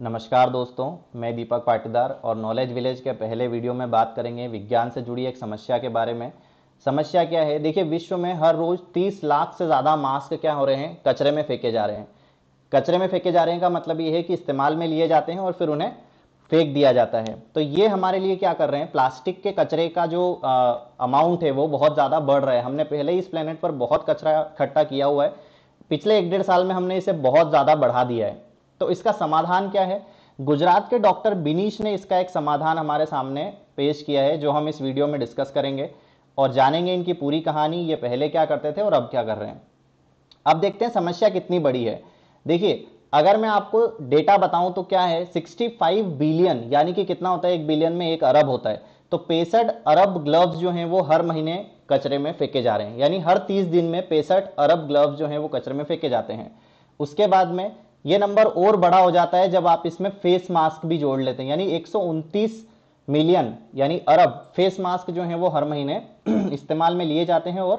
नमस्कार दोस्तों मैं दीपक पाटीदार और नॉलेज विलेज के पहले वीडियो में बात करेंगे विज्ञान से जुड़ी एक समस्या के बारे में समस्या क्या है देखिए विश्व में हर रोज 30 लाख से ज़्यादा मास्क क्या हो रहे हैं कचरे में फेंके जा रहे हैं कचरे में फेंके जा रहे हैं का मतलब ये है कि इस्तेमाल में लिए जाते हैं और फिर उन्हें फेंक दिया जाता है तो ये हमारे लिए क्या कर रहे हैं प्लास्टिक के कचरे का जो अमाउंट है वो बहुत ज़्यादा बढ़ रहा है हमने पहले इस प्लेनेट पर बहुत कचरा इकट्ठा किया हुआ है पिछले एक डेढ़ साल में हमने इसे बहुत ज़्यादा बढ़ा दिया है तो इसका समाधान क्या है गुजरात के डॉक्टर बिनीश ने इसका एक समाधान हमारे सामने पेश किया है जो हम इस वीडियो में डिस्कस करेंगे और जानेंगे इनकी पूरी कहानी ये पहले क्या करते थे और अब क्या कर रहे हैं अब देखते हैं समस्या कितनी बड़ी है देखिए अगर मैं आपको डेटा बताऊं तो क्या है 65 बिलियन यानी कि कितना होता है एक बिलियन में एक अरब होता है तो पैंसठ अरब ग्लव्स जो हैं वो हर महीने कचरे में फेंके जा रहे हैं यानी हर 30 दिन में पैंसठ अरब ग्लव्स जो हैं वो कचरे में फेंके जाते हैं उसके बाद में ये नंबर और बड़ा हो जाता है जब आप इसमें फेस मास्क भी जोड़ लेते हैं यानी एक मिलियन यानी अरब फेस मास्क जो है वो हर महीने इस्तेमाल में लिए जाते हैं और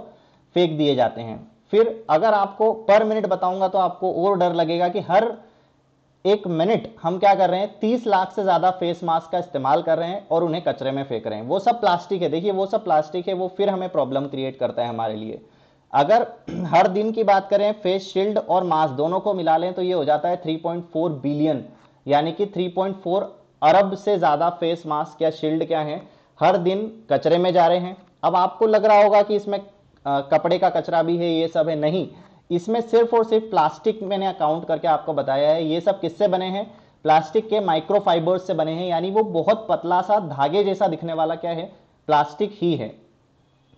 फेंक दिए जाते हैं फिर अगर आपको पर मिनट बताऊंगा तो आपको और डर लगेगा कि हर एक मिनट हम क्या कर रहे हैं तीस लाख से ज्यादा फेस मास्क का इस्तेमाल कर रहे हैं और उन्हें कचरे में फेंक रहे हैं वो सब प्लास्टिक है देखिए वो सब प्लास्टिक है वो फिर हमें प्रॉब्लम क्रिएट करता है हमारे लिए अगर हर दिन की बात करें फेस शील्ड और मास्क दोनों को मिला लें तो ये हो जाता है 3.4 बिलियन यानी कि 3.4 अरब से ज़्यादा फेस मास्क या शील्ड क्या है हर दिन कचरे में जा रहे हैं अब आपको लग रहा होगा कि इसमें कपड़े का कचरा भी है ये सब है नहीं इसमें सिर्फ और सिर्फ प्लास्टिक मैंने अकाउंट करके आपको बताया है ये सब किससे बने हैं प्लास्टिक के माइक्रोफाइबर्स से बने हैं यानी वो बहुत पतला सा धागे जैसा दिखने वाला क्या है प्लास्टिक ही है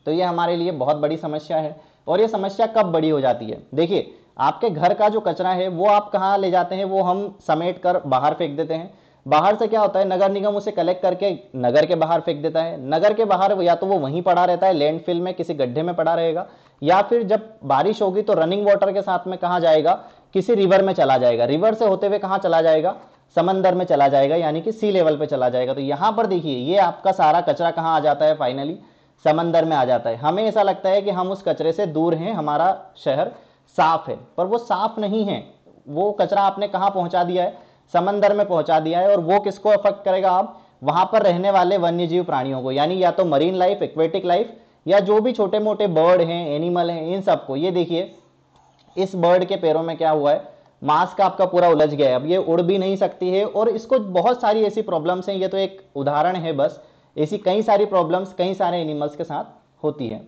तो ये हमारे लिए बहुत बड़ी समस्या है और ये समस्या कब बड़ी हो जाती है देखिए आपके घर का जो कचरा है वो आप कहाँ ले जाते हैं वो हम समेट कर बाहर फेंक देते हैं बाहर से क्या होता है नगर निगम उसे कलेक्ट करके नगर के बाहर फेंक देता है नगर के बाहर या तो वो वहीं पड़ा रहता है लैंडफिल में किसी गड्ढे में पड़ा रहेगा या फिर जब बारिश होगी तो रनिंग वाटर के साथ में कहा जाएगा किसी रिवर में चला जाएगा रिवर से होते हुए कहाँ चला जाएगा समंदर में चला जाएगा यानी कि सी लेवल पे चला जाएगा तो यहां पर देखिए ये आपका सारा कचरा कहाँ आ जाता है फाइनली समंदर में आ जाता है हमें ऐसा लगता है कि हम उस कचरे से दूर हैं हमारा शहर साफ है पर वो साफ नहीं है वो कचरा आपने कहाँ पहुंचा दिया है समंदर में पहुंचा दिया है और वो किसको अफेक्ट करेगा आप वहां पर रहने वाले वन्य जीव प्राणियों को यानी या तो मरीन लाइफ एक्वेटिक लाइफ या जो भी छोटे मोटे बर्ड हैं एनिमल हैं इन सबको ये देखिए इस बर्ड के पैरों में क्या हुआ है मास्क आपका पूरा उलझ गया है अब ये उड़ भी नहीं सकती है और इसको बहुत सारी ऐसी प्रॉब्लम्स हैं ये तो एक उदाहरण है बस ऐसी कई सारी प्रॉब्लम्स कई सारे एनिमल्स के साथ होती है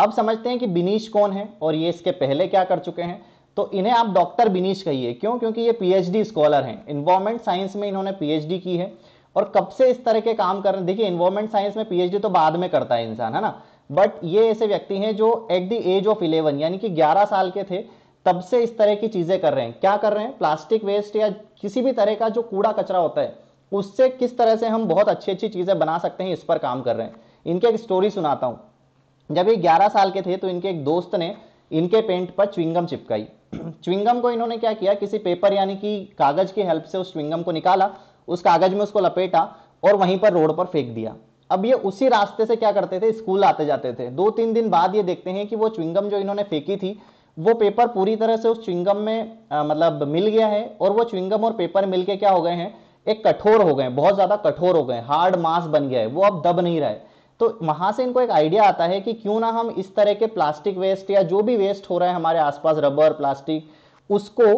अब समझते हैं कि बिनीश कौन है और ये इसके पहले क्या कर चुके हैं तो इन्हें आप डॉक्टर बिनीश कहिए क्यों क्योंकि ये पीएचडी स्कॉलर हैं इन्वायरमेंट साइंस में इन्होंने पीएचडी की है और कब से इस तरह के काम कर रहे हैं देखिए इन्वायरमेंट साइंस में पीएचडी तो बाद में करता है इंसान है ना बट ये ऐसे व्यक्ति हैं जो at the age of eleven यानी कि ग्यारह साल के थे तब से इस तरह की चीज़ें कर रहे हैं क्या कर रहे हैं प्लास्टिक वेस्ट या किसी भी तरह का जो कूड़ा कचरा होता है उससे किस तरह से हम बहुत अच्छी अच्छी चीज़ें बना सकते हैं इस पर काम कर रहे हैं इनके एक स्टोरी सुनाता हूं जब ये ग्यारह साल के थे तो इनके एक दोस्त ने इनके पेंट पर च्विंगम चिपकाई च्विंगम को इन्होंने क्या किया किसी पेपर यानी कि कागज की हेल्प से उस च्विंगम को निकाला उस कागज में उसको लपेटा और वहीं पर रोड पर फेंक दिया अब ये उसी रास्ते से क्या करते थे स्कूल आते जाते थे दो तीन दिन बाद ये देखते हैं कि वो च्विंगम जो इन्होंने फेंकी थी वो पेपर पूरी तरह से उस च्विंगम में आ, मतलब मिल गया है और वो च्विंगम और पेपर मिलके क्या हो गए हैं एक कठोर हो गए बहुत ज्यादा कठोर हो गए हार्ड मास बन गया है वो अब दब नहीं रहा है तो वहां से इनको एक आइडिया आता है कि क्यों ना हम इस तरह के प्लास्टिक वेस्ट या जो भी वेस्ट हो रहा है हमारे आसपास रबर प्लास्टिक उसको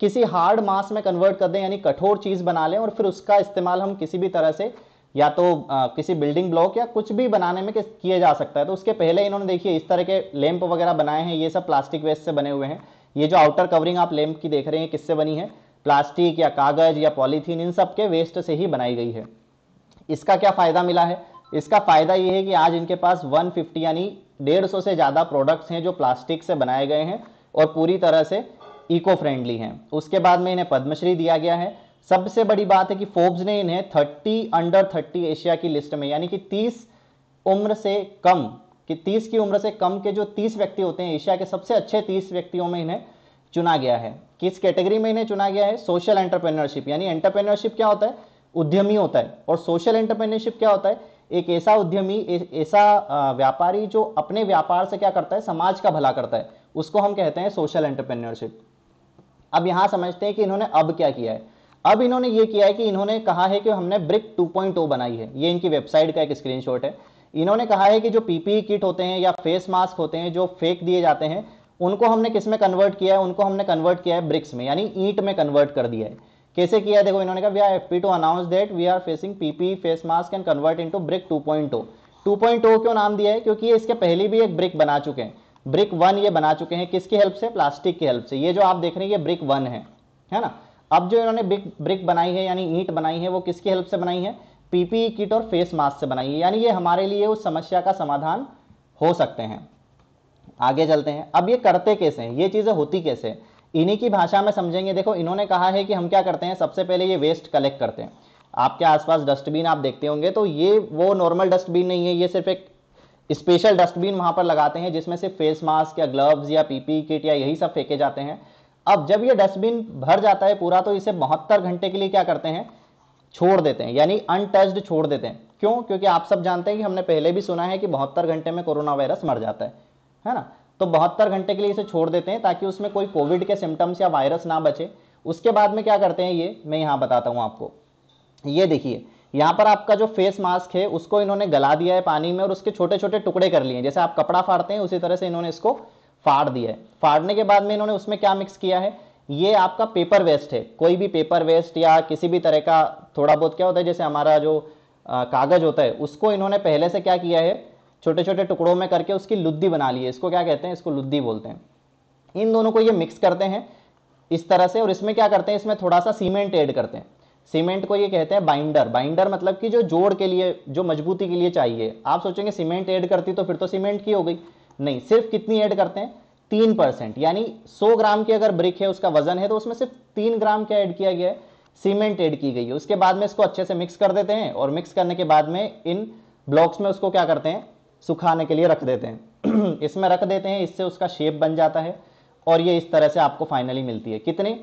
किसी हार्ड मास में कन्वर्ट कर दें यानी कठोर चीज बना लें और फिर उसका इस्तेमाल हम किसी भी तरह से या तो आ, किसी बिल्डिंग ब्लॉक या कुछ भी बनाने में किया जा सकता है तो उसके पहले इन्होंने देखिए इस तरह के लैंप वगैरह बनाए हैं ये सब प्लास्टिक वेस्ट से बने हुए हैं ये जो आउटर कवरिंग आप लैंप की देख रहे हैं किससे बनी है प्लास्टिक या कागज या पॉलीथीन इन सब के वेस्ट से ही बनाई गई है इसका क्या फ़ायदा मिला है इसका फ़ायदा यह है कि आज इनके पास 150 यानी 150 से ज़्यादा प्रोडक्ट्स हैं जो प्लास्टिक से बनाए गए हैं और पूरी तरह से इको फ्रेंडली हैं उसके बाद में इन्हें पद्मश्री दिया गया है सबसे बड़ी बात है कि फोर्ब्स ने इन्हें 30 अंडर 30 एशिया की लिस्ट में यानी कि 30 उम्र से कम कि 30 की उम्र से कम के जो 30 व्यक्ति होते हैं एशिया के सबसे अच्छे 30 व्यक्तियों में इन्हें चुना गया है किस कैटेगरी में इन्हें चुना गया है सोशल एंटरप्रेन्योरशिप यानी एंटरप्रेन्योरशिप क्या होता है उद्यमी होता है और सोशल एंटरप्रेन्योरशिप क्या होता है एक ऐसा उद्यमी ऐसा व्यापारी जो अपने व्यापार से क्या करता है समाज का भला करता है उसको हम कहते हैं सोशल एंटरप्रेन्योरशिप अब यहां समझते हैं कि इन्होंने अब क्या किया है अब इन्होंने ये किया है कि इन्होंने कहा है कि हमने ब्रिक 2.0 बनाई है ये इनकी वेबसाइट का एक स्क्रीनशॉट है इन्होंने कहा है कि जो पीपीई किट होते हैं या फेस मास्क होते हैं जो फेक दिए जाते हैं उनको हमने किस में कन्वर्ट किया है उनको हमने कन्वर्ट किया है ब्रिक्स में यानी ईट में कन्वर्ट कर दिया है कैसे किया है देखो इन्होंने कहा we are happy to announce that we are facing PP face mask and convert in brick two point क्यों नाम दिया है क्योंकि ये इसके पहले भी एक ब्रिक बना चुके हैं ब्रिक वन ये बना चुके हैं किसकी हेल्प से प्लास्टिक की हेल्प से ये जो आप देख रहे हैं ये ब्रिक वन है है ना अब जो इन्होंने ब्रिक ब्रिक बनाई है यानी ईट बनाई है वो किसकी हेल्प से बनाई है पीपीई किट और फेस मास्क से बनाई है यानी ये हमारे लिए उस समस्या का समाधान हो सकते हैं आगे चलते हैं अब ये करते कैसे हैं ये चीज़ें होती कैसे इन्हीं की भाषा में समझेंगे देखो इन्होंने कहा है कि हम क्या करते हैं सबसे पहले ये वेस्ट कलेक्ट करते हैं आपके आसपास डस्टबिन आप देखते होंगे तो ये वो नॉर्मल डस्टबिन नहीं है ये सिर्फ एक स्पेशल डस्टबिन वहां पर लगाते हैं जिसमें सिर्फ फेस मास्क या ग्लव्स या पीपी किट e या यही सब फेंके जाते हैं अब जब ये डस्टबिन भर जाता है पूरा तो इसे बहत्तर घंटे के लिए क्या करते हैं छोड़ देते हैं यानी अनटच्ड छोड़ देते हैं क्यों क्योंकि आप सब जानते हैं कि हमने पहले भी सुना है कि बहत्तर घंटे में कोरोना वायरस मर जाता है है ना तो बहत्तर घंटे के लिए इसे छोड़ देते हैं ताकि उसमें कोई कोविड के सिम्टम्स या वायरस ना बचे उसके बाद में क्या करते हैं ये मैं यहां बताता हूं आपको ये देखिए यहां पर आपका जो फेस मास्क है उसको इन्होंने गला दिया है पानी में और उसके छोटे छोटे टुकड़े कर लिए जैसे आप कपड़ा फाड़ते हैं उसी तरह से इन्होंने इसको फाड़ दिया है फाड़ने के बाद में इन्होंने उसमें क्या मिक्स किया है ये आपका पेपर वेस्ट है कोई भी पेपर वेस्ट या किसी भी तरह का थोड़ा बहुत क्या होता है जैसे हमारा जो कागज होता है उसको इन्होंने पहले से क्या किया है छोटे छोटे टुकड़ों में करके उसकी लुद्दी बना ली है इसको क्या कहते हैं इसको लुद्दी बोलते हैं इन दोनों को ये मिक्स करते हैं इस तरह से और इसमें क्या करते हैं इसमें थोड़ा सा सीमेंट ऐड करते हैं सीमेंट को ये कहते हैं बाइंडर बाइंडर मतलब कि जो जोड़ के लिए जो मजबूती के लिए चाहिए आप सोचेंगे सीमेंट ऐड करती तो फिर तो सीमेंट की हो गई नहीं सिर्फ कितनी ऐड करते हैं तीन परसेंट यानी सौ ग्राम की अगर ब्रिक है उसका वजन है तो उसमें सिर्फ तीन ग्राम क्या ऐड किया गया है सीमेंट ऐड की गई है उसके बाद में इसको अच्छे से मिक्स कर देते हैं और मिक्स करने के बाद में इन ब्लॉक्स में उसको क्या करते हैं सुखाने के लिए रख देते हैं इसमें रख देते हैं इससे उसका शेप बन जाता है और ये इस तरह से आपको फाइनली मिलती है कितने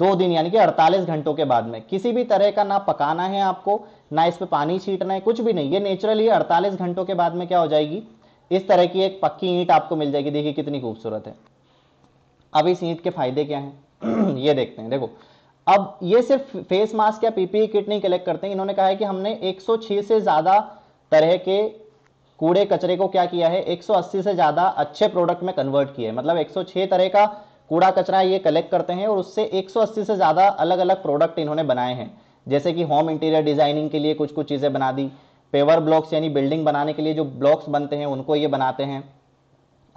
दो दिन यानी कि 48 घंटों के बाद में किसी भी तरह का ना पकाना है आपको ना इस पे पानी छीटना है कुछ भी नहीं ये नेचुरली 48 घंटों के बाद में क्या हो जाएगी इस तरह की एक पक्की ईंट आपको मिल जाएगी देखिए कितनी खूबसूरत है अब इस ईंट के फायदे क्या हैं ये देखते हैं देखो अब ये सिर्फ फेस मास्क या पीपीई किट e नहीं कलेक्ट करते हैं इन्होंने कहा है कि हमने एक से ज़्यादा तरह के कूड़े कचरे को क्या किया है 180 से ज़्यादा अच्छे प्रोडक्ट में कन्वर्ट किया है मतलब 106 तरह का कूड़ा कचरा ये कलेक्ट करते हैं और उससे 180 से ज़्यादा अलग अलग प्रोडक्ट इन्होंने बनाए हैं जैसे कि होम इंटीरियर डिज़ाइनिंग के लिए कुछ कुछ चीज़ें बना दी पेवर ब्लॉक्स यानी बिल्डिंग बनाने के लिए जो ब्लॉक्स बनते हैं उनको ये बनाते हैं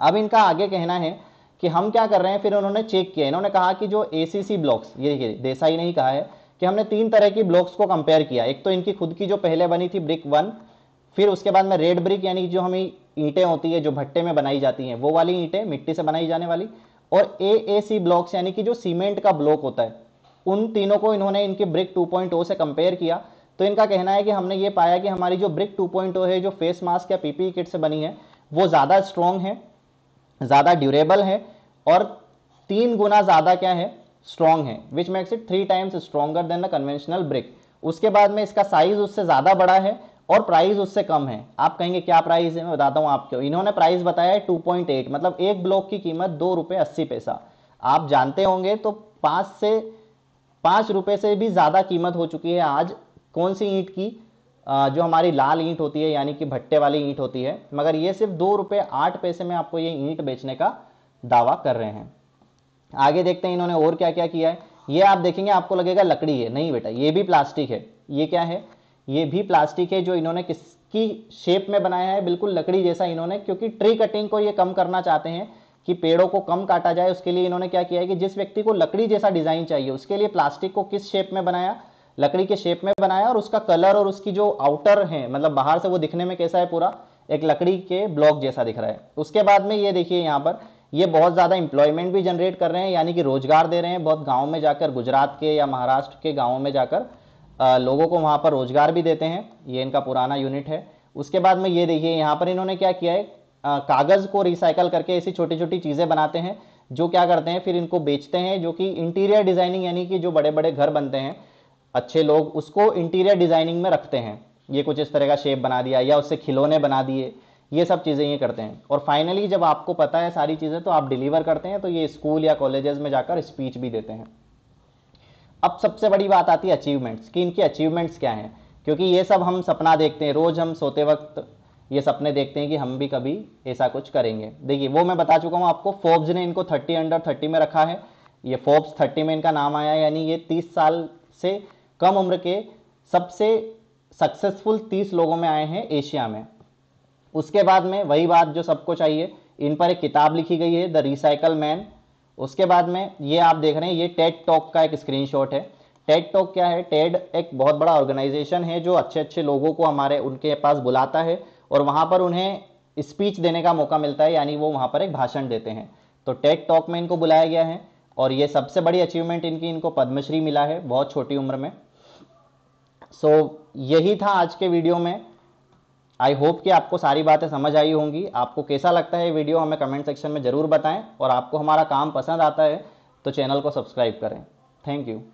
अब इनका आगे कहना है कि हम क्या कर रहे हैं फिर उन्होंने चेक किया इन्होंने कहा कि जो ए ब्लॉक्स ये देसाई ने ही कहा है कि हमने तीन तरह की ब्लॉक्स को कंपेयर किया एक तो इनकी खुद की जो पहले बनी थी ब्रिक वन फिर उसके बाद में रेड ब्रिक यानी जो हमें ईंटें होती है जो भट्टे में बनाई जाती हैं वो वाली ईंटें मिट्टी से बनाई जाने वाली और ए ए सी ब्लॉक्स यानी कि जो सीमेंट का ब्लॉक होता है उन तीनों को इन्होंने इनके ब्रिक 2.0 से कंपेयर किया तो इनका कहना है कि हमने ये पाया कि हमारी जो ब्रिक 2.0 है जो फेस मास्क या पीपी किट e से बनी है वो ज़्यादा स्ट्रॉन्ग है ज़्यादा ड्यूरेबल है और तीन गुना ज़्यादा क्या है स्ट्रॉन्ग है which makes it three times stronger than the conventional brick उसके बाद में इसका साइज उससे ज़्यादा बड़ा है और प्राइस उससे कम है आप कहेंगे क्या प्राइस है मैं बताता हूँ आपको इन्होंने प्राइस बताया है टू पॉइंट एट मतलब एक ब्लॉक की कीमत दो रुपये अस्सी पैसा आप जानते होंगे तो पाँच से पाँच रुपये से भी ज़्यादा कीमत हो चुकी है आज कौन सी ईंट की जो हमारी लाल ईंट होती है यानी कि भट्टे वाली ईंट होती है मगर ये सिर्फ दो रुपये आठ पैसे में आपको ये ईंट बेचने का दावा कर रहे हैं आगे देखते हैं इन्होंने और क्या क्या किया है ये आप देखेंगे आपको लगेगा लकड़ी है नहीं बेटा ये भी प्लास्टिक है ये क्या है ये भी प्लास्टिक है जो इन्होंने किसकी शेप में बनाया है बिल्कुल लकड़ी जैसा इन्होंने क्योंकि ट्री कटिंग को ये कम करना चाहते हैं कि पेड़ों को कम काटा जाए उसके लिए इन्होंने क्या किया है कि जिस व्यक्ति को लकड़ी जैसा डिज़ाइन चाहिए उसके लिए प्लास्टिक को किस शेप में बनाया लकड़ी के शेप में बनाया और उसका कलर और उसकी जो आउटर है मतलब बाहर से वो दिखने में कैसा है पूरा एक लकड़ी के ब्लॉक जैसा दिख रहा है उसके बाद में ये देखिए यहाँ पर ये बहुत ज़्यादा इंप्लॉयमेंट भी जनरेट कर रहे हैं यानी कि रोजगार दे रहे हैं बहुत गाँव में जाकर गुजरात के या महाराष्ट्र के गाँव में जाकर लोगों को वहां पर रोजगार भी देते हैं ये इनका पुराना यूनिट है उसके बाद में ये देखिए यहाँ पर इन्होंने क्या किया है कागज़ को रिसाइकल करके ऐसी छोटी छोटी चीज़ें बनाते हैं जो क्या करते हैं फिर इनको बेचते हैं जो कि इंटीरियर डिज़ाइनिंग यानी कि जो बड़े बड़े घर बनते हैं अच्छे लोग उसको इंटीरियर डिज़ाइनिंग में रखते हैं ये कुछ इस तरह का शेप बना दिया या उससे खिलौने बना दिए ये सब चीज़ें ये करते हैं और फाइनली जब आपको पता है सारी चीज़ें तो आप डिलीवर करते हैं तो ये स्कूल या कॉलेजेस में जाकर स्पीच भी देते हैं अब सबसे बड़ी बात आती है अचीवमेंट्स कि इनकी अचीवमेंट्स क्या हैं क्योंकि ये सब हम सपना देखते हैं रोज़ हम सोते वक्त ये सपने देखते हैं कि हम भी कभी ऐसा कुछ करेंगे देखिए वो मैं बता चुका हूँ आपको फोर्ब्स ने इनको थर्टी अंडर थर्टी में रखा है ये फोर्ब्स थर्टी में इनका नाम आया यानी ये तीस साल से कम उम्र के सबसे सक्सेसफुल तीस लोगों में आए हैं एशिया में उसके बाद में वही बात जो सबको चाहिए इन पर एक किताब लिखी गई है द रिसाइकल मैन उसके बाद में ये आप देख रहे हैं ये टेट टॉक का एक स्क्रीनशॉट है टेड टॉक क्या है टेड एक बहुत बड़ा ऑर्गेनाइजेशन है जो अच्छे अच्छे लोगों को हमारे उनके पास बुलाता है और वहां पर उन्हें स्पीच देने का मौका मिलता है यानी वो वहां पर एक भाषण देते हैं तो टेड टॉक में इनको बुलाया गया है और ये सबसे बड़ी अचीवमेंट इनकी इनको पद्मश्री मिला है बहुत छोटी उम्र में सो so, यही था आज के वीडियो में आई होप कि आपको सारी बातें समझ आई होंगी आपको कैसा लगता है वीडियो हमें कमेंट सेक्शन में ज़रूर बताएं और आपको हमारा काम पसंद आता है तो चैनल को सब्सक्राइब करें थैंक यू